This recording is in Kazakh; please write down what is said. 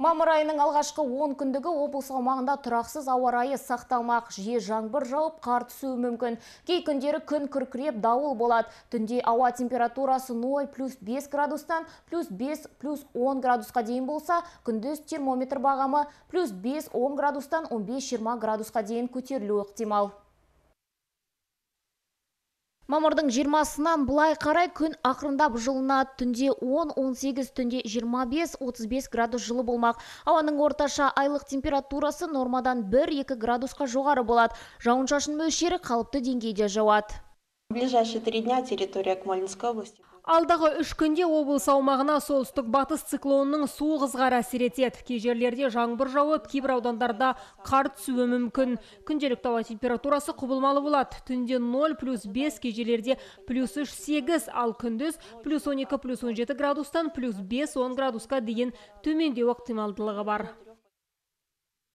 Мамыр айының алғашқы 10 күндігі облыс аумағында тұрақсыз ауарайы сақталмақ. жие жаңбыр жауып, қар түсуі мүмкін. Кей күндері күн күркіреп дауыл болады. Түнде ауа температурасы 0 плюс 5 градустан плюс 5 плюс 10 градусқа дейін болса, күндіз термометр бағамы плюс 5-10 градустан 15-20 градусқа дейін көтерілу ұқтимал мамырдың 20-сынан былай қарай күн ақырындап жылына түнде 10-18 түнде 25-35 градус жылы болмақ ауаның орташа айлық температурасы нормадан 1-2 градусқа жоғары болады жауын шашын мөлшері қалыпты деңгейде жауады ближайшие дня территория Акмолинской области Алдағы үш күнде облыс аумағына солтүстік батыс циклонының суы қызғар әсер етеді. жаңбыр жауып, кейбір аудандарда қар түсуі мүмкін. Күнделікті ауа температурасы құбылмалы болады. Түнде 0 плюс 5, кей плюс 3, 8, ал күндіз плюс 12, плюс 17 градустан плюс 5, 10 градусқа деген төмендеу ықтималдылығы бар.